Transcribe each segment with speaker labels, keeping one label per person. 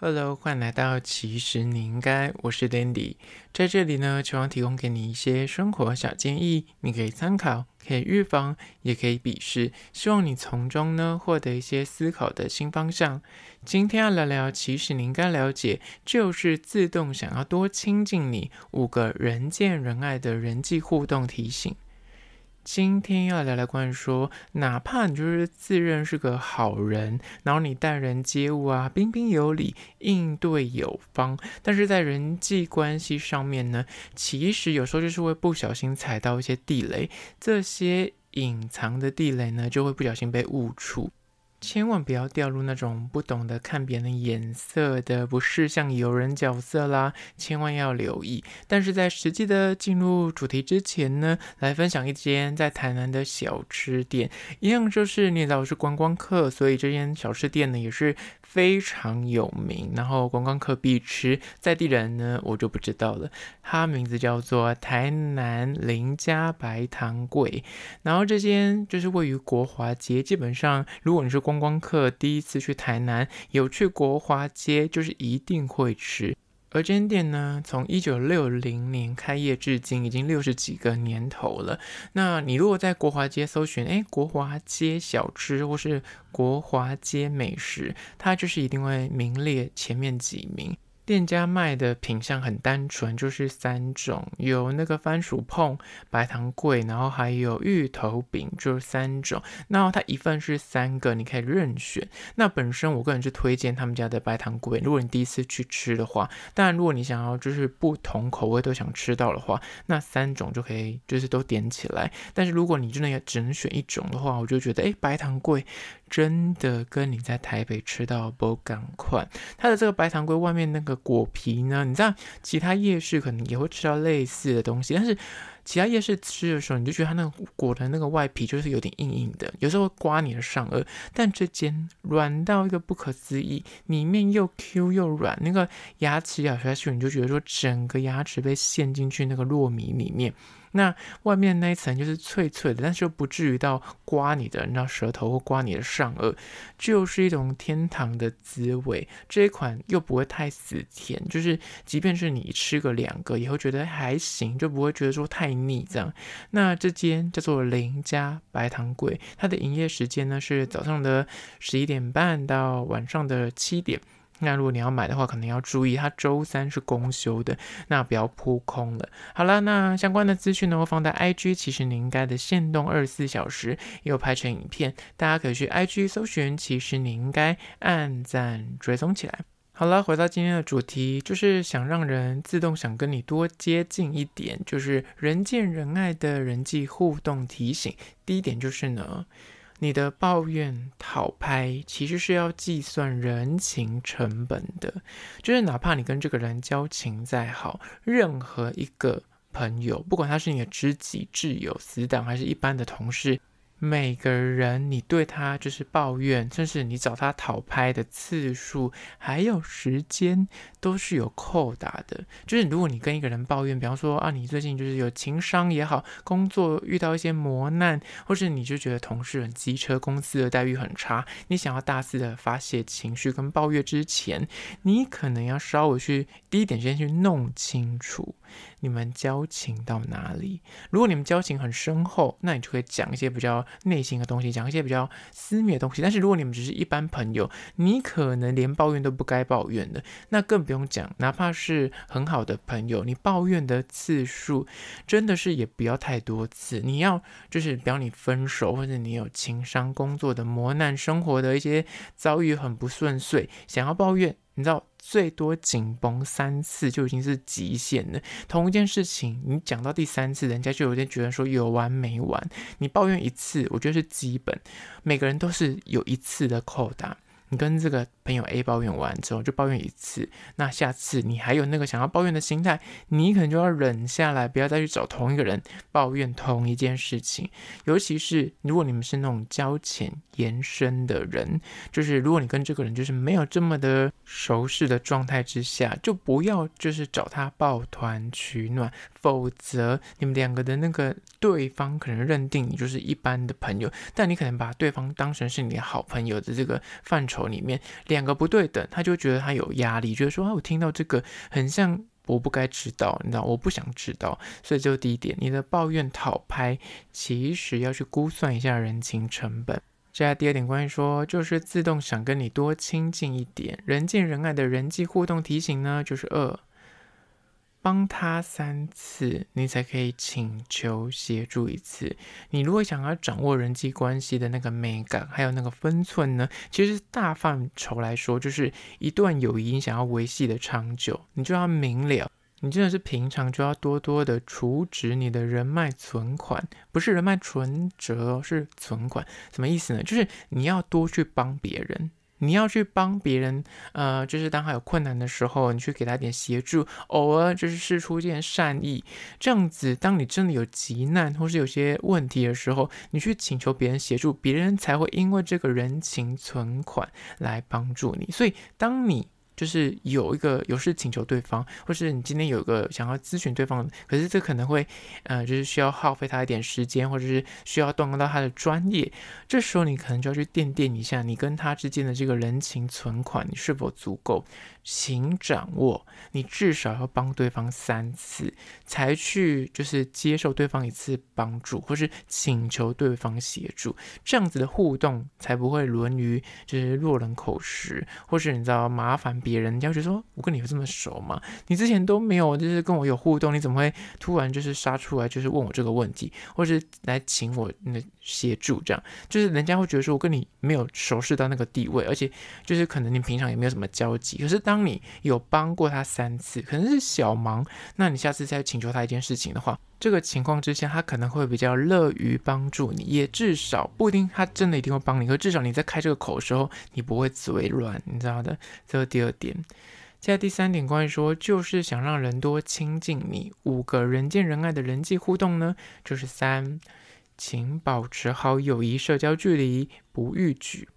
Speaker 1: Hello，欢迎来到其实你应该，我是 Dandy，在这里呢，希望提供给你一些生活小建议，你可以参考，可以预防，也可以鄙视，希望你从中呢获得一些思考的新方向。今天要聊聊，其实你应该了解，就是自动想要多亲近你，五个人见人爱的人际互动提醒。今天要聊聊关于说，哪怕你就是自认是个好人，然后你待人接物啊，彬彬有礼，应对有方，但是在人际关系上面呢，其实有时候就是会不小心踩到一些地雷，这些隐藏的地雷呢，就会不小心被误触。千万不要掉入那种不懂得看别人眼色的，不是像友人角色啦，千万要留意。但是在实际的进入主题之前呢，来分享一间在台南的小吃店，一样就是你老是观光客，所以这间小吃店呢也是。非常有名，然后观光客必吃，在地人呢我就不知道了。它名字叫做台南林家白糖粿，然后这间就是位于国华街。基本上，如果你是观光客，第一次去台南有去国华街，就是一定会吃。而这间店呢，从一九六零年开业至今，已经六十几个年头了。那你如果在国华街搜寻，哎，国华街小吃或是国华街美食，它就是一定会名列前面几名。店家卖的品相很单纯，就是三种，有那个番薯碰、白糖桂，然后还有芋头饼，就是三种。那它一份是三个，你可以任选。那本身我个人是推荐他们家的白糖桂，如果你第一次去吃的话，当然如果你想要就是不同口味都想吃到的话，那三种就可以就是都点起来。但是如果你真的要只能选一种的话，我就觉得哎，白糖桂。真的跟你在台北吃到不赶款，它的这个白糖龟外面那个果皮呢？你在其他夜市可能也会吃到类似的东西，但是。其他夜市吃的时候，你就觉得它那个果的那个外皮就是有点硬硬的，有时候会刮你的上颚。但这间软到一个不可思议，里面又 Q 又软，那个牙齿咬下去，你就觉得说整个牙齿被陷进去那个糯米里面。那外面那一层就是脆脆的，但是又不至于到刮你的那舌头或刮你的上颚，就是一种天堂的滋味。这一款又不会太死甜，就是即便是你吃个两个也会觉得还行，就不会觉得说太。你这样，那这间叫做林家白糖柜，它的营业时间呢是早上的十一点半到晚上的七点。那如果你要买的话，可能要注意，它周三是公休的，那不要扑空了。好了，那相关的资讯呢，我放在 IG，其实你应该的限动二四小时也有拍成影片，大家可以去 IG 搜寻。其实你应该按赞追踪起来。好了，回到今天的主题，就是想让人自动想跟你多接近一点，就是人见人爱的人际互动提醒。第一点就是呢，你的抱怨讨拍其实是要计算人情成本的，就是哪怕你跟这个人交情再好，任何一个朋友，不管他是你的知己、挚友、死党，还是一般的同事。每个人，你对他就是抱怨，甚至你找他讨拍的次数，还有时间，都是有扣打的。就是如果你跟一个人抱怨，比方说啊，你最近就是有情商也好，工作遇到一些磨难，或是你就觉得同事很机车，公司的待遇很差，你想要大肆的发泄情绪跟抱怨之前，你可能要稍微去第一点先去弄清楚你们交情到哪里。如果你们交情很深厚，那你就可以讲一些比较。内心的东西，讲一些比较私密的东西。但是如果你们只是一般朋友，你可能连抱怨都不该抱怨的，那更不用讲。哪怕是很好的朋友，你抱怨的次数真的是也不要太多次。你要就是，比方你分手，或者你有情伤、工作的磨难、生活的一些遭遇很不顺遂，想要抱怨。你知道最多紧绷三次就已经是极限了。同一件事情你讲到第三次，人家就有点觉得说有完没完。你抱怨一次，我觉得是基本，每个人都是有一次的扣打。你跟这个。朋友 A 抱怨完之后就抱怨一次，那下次你还有那个想要抱怨的心态，你可能就要忍下来，不要再去找同一个人抱怨同一件事情。尤其是如果你们是那种交浅言深的人，就是如果你跟这个人就是没有这么的熟识的状态之下，就不要就是找他抱团取暖，否则你们两个的那个对方可能认定你就是一般的朋友，但你可能把对方当成是你好朋友的这个范畴里面。两个不对等，他就觉得他有压力，觉得说啊，我听到这个很像我不该知道，你知道我不想知道，所以这是第一点。你的抱怨讨拍，其实要去估算一下人情成本。接下来第二点关于说，就是自动想跟你多亲近一点，人见人爱的人际互动提醒呢，就是二。帮他三次，你才可以请求协助一次。你如果想要掌握人际关系的那个美感，还有那个分寸呢？其实大范畴来说，就是一段友谊你想要维系的长久，你就要明了，你真的是平常就要多多的储值你的人脉存款，不是人脉存折，是存款。什么意思呢？就是你要多去帮别人。你要去帮别人，呃，就是当他有困难的时候，你去给他点协助，偶尔就是试出一点善意，这样子，当你真的有急难或是有些问题的时候，你去请求别人协助，别人才会因为这个人情存款来帮助你，所以当你。就是有一个有事请求对方，或是你今天有个想要咨询对方，可是这可能会，呃，就是需要耗费他一点时间，或者是需要断用到他的专业。这时候你可能就要去垫垫一下，你跟他之间的这个人情存款你是否足够，请掌握，你至少要帮对方三次，才去就是接受对方一次帮助，或是请求对方协助，这样子的互动才不会沦于就是落人口实，或是你知道麻烦。别人人家觉得说，我跟你有这么熟吗？你之前都没有，就是跟我有互动，你怎么会突然就是杀出来，就是问我这个问题，或者是来请我那？协助这样，就是人家会觉得说，我跟你没有熟识到那个地位，而且就是可能你平常也没有什么交集。可是当你有帮过他三次，可能是小忙，那你下次再请求他一件事情的话，这个情况之下，他可能会比较乐于帮助你，也至少不一定他真的一定会帮你，可至少你在开这个口的时候，你不会嘴软，你知道的。这是第二点。现在第三点，关于说就是想让人多亲近你，五个人见人爱的人际互动呢，就是三。请保持好友谊社交距离，不逾矩。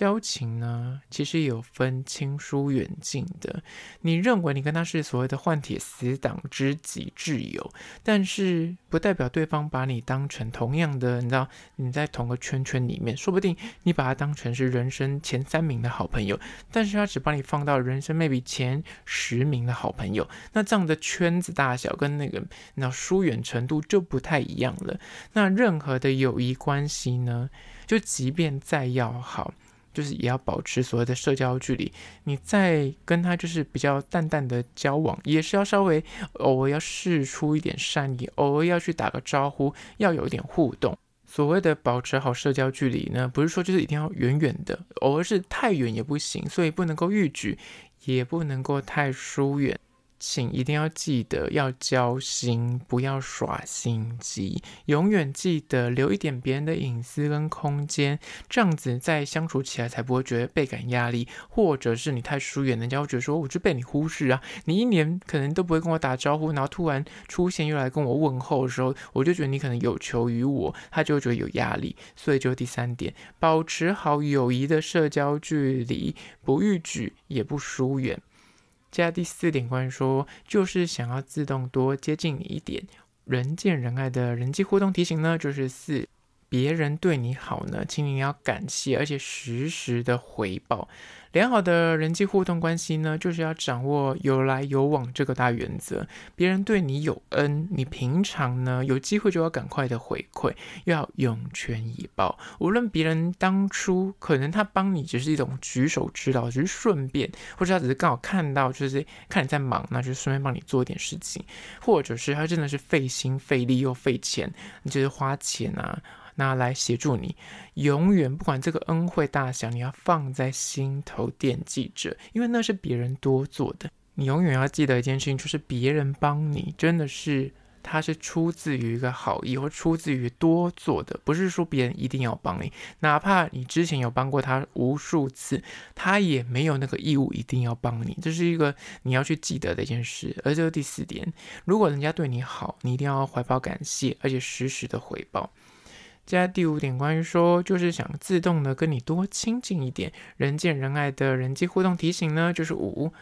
Speaker 1: 交情呢，其实有分亲疏远近的。你认为你跟他是所谓的换铁死党、知己挚友，但是不代表对方把你当成同样的。你知道你在同个圈圈里面，说不定你把他当成是人生前三名的好朋友，但是他只把你放到人生 maybe 前十名的好朋友。那这样的圈子大小跟那个，那疏远程度就不太一样了。那任何的友谊关系呢，就即便再要好。就是也要保持所谓的社交距离，你在跟他就是比较淡淡的交往，也是要稍微偶尔要试出一点善意，偶尔要去打个招呼，要有一点互动。所谓的保持好社交距离呢，不是说就是一定要远远的，偶尔是太远也不行，所以不能够逾矩，也不能够太疏远。请一定要记得要交心，不要耍心机。永远记得留一点别人的隐私跟空间，这样子在相处起来才不会觉得倍感压力，或者是你太疏远，人家会觉得说我就被你忽视啊。你一年可能都不会跟我打招呼，然后突然出现又来跟我问候的时候，我就觉得你可能有求于我，他就会觉得有压力。所以就第三点，保持好友谊的社交距离，不逾矩，也不疏远。加第四点，关于说，就是想要自动多接近你一点，人见人爱的人际互动提醒呢，就是四。别人对你好呢，请你要感谢，而且时时的回报。良好的人际互动关系呢，就是要掌握有来有往这个大原则。别人对你有恩，你平常呢有机会就要赶快的回馈，要涌泉以报。无论别人当初可能他帮你只是一种举手之劳，只是顺便，或者他只是刚好看到就是看你在忙，那就顺便帮你做一点事情，或者是他真的是费心费力又费钱，你就是花钱啊。那来协助你，永远不管这个恩惠大小，你要放在心头惦记着，因为那是别人多做的。你永远要记得一件事情，就是别人帮你，真的是他是出自于一个好意，或出自于多做的，不是说别人一定要帮你，哪怕你之前有帮过他无数次，他也没有那个义务一定要帮你。这是一个你要去记得的一件事，而这是第四点。如果人家对你好，你一定要怀抱感谢，而且实时的回报。加第五点，关于说就是想自动的跟你多亲近一点，人见人爱的人际互动提醒呢，就是五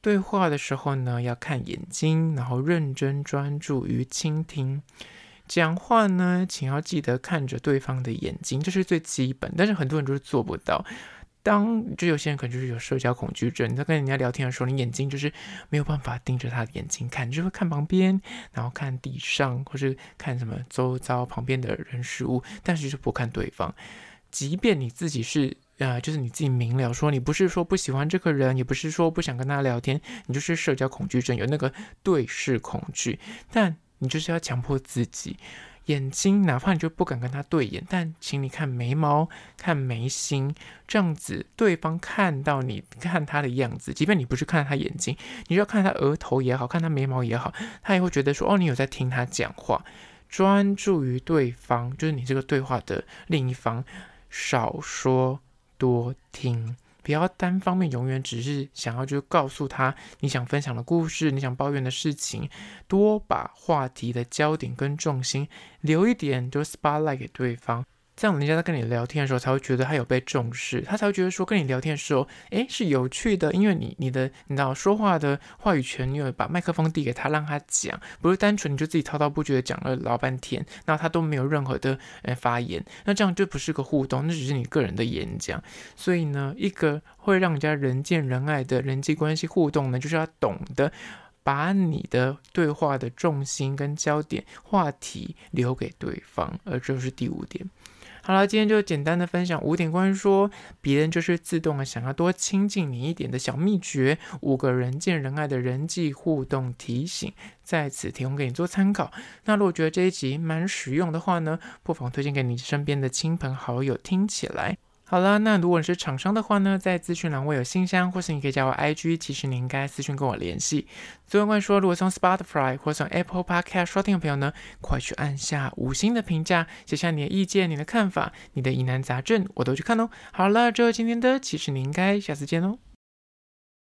Speaker 1: 对话的时候呢，要看眼睛，然后认真专注于倾听讲话呢，请要记得看着对方的眼睛，这是最基本，但是很多人就是做不到。当就有些人可能就是有社交恐惧症，你在跟人家聊天的时候，你眼睛就是没有办法盯着他的眼睛看，你就会看旁边，然后看地上，或是看什么周遭旁边的人事物，但是就是不看对方。即便你自己是啊，就是你自己明了说，你不是说不喜欢这个人，也不是说不想跟他聊天，你就是社交恐惧症，有那个对视恐惧，但你就是要强迫自己。眼睛，哪怕你就不敢跟他对眼，但请你看眉毛、看眉心，这样子对方看到你看他的样子，即便你不去看他眼睛，你就要看他额头也好看他眉毛也好，他也会觉得说哦，你有在听他讲话，专注于对方，就是你这个对话的另一方，少说多听。不要单方面永远只是想要就告诉他你想分享的故事，你想抱怨的事情，多把话题的焦点跟重心留一点，就是 spotlight 给对方。这样，人家在跟你聊天的时候，才会觉得他有被重视，他才会觉得说跟你聊天的时候，诶是有趣的，因为你你的你知道说话的话语权，你有把麦克风递给他，让他讲，不是单纯你就自己滔滔不绝的讲了老半天，那他都没有任何的呃发言，那这样就不是个互动，那只是你个人的演讲。所以呢，一个会让人家人见人爱的人际关系互动呢，就是要懂得把你的对话的重心跟焦点话题留给对方，而这是第五点。好了，今天就简单的分享五点关于说别人就是自动的想要多亲近你一点的小秘诀，五个人见人爱的人际互动提醒，在此提供给你做参考。那如果觉得这一集蛮实用的话呢，不妨推荐给你身边的亲朋好友听起来。好了，那如果你是厂商的话呢，在资讯栏我有信箱，或是你可以加我 IG，其实你应该私讯跟我联系。最后于说，如果从 Spotify 或从 Apple Podcast 收听的朋友呢，快去按下五星的评价，写下你的意见、你的看法、你的疑难杂症，我都去看哦。好了，就是今天的，其实你应该下次见喽。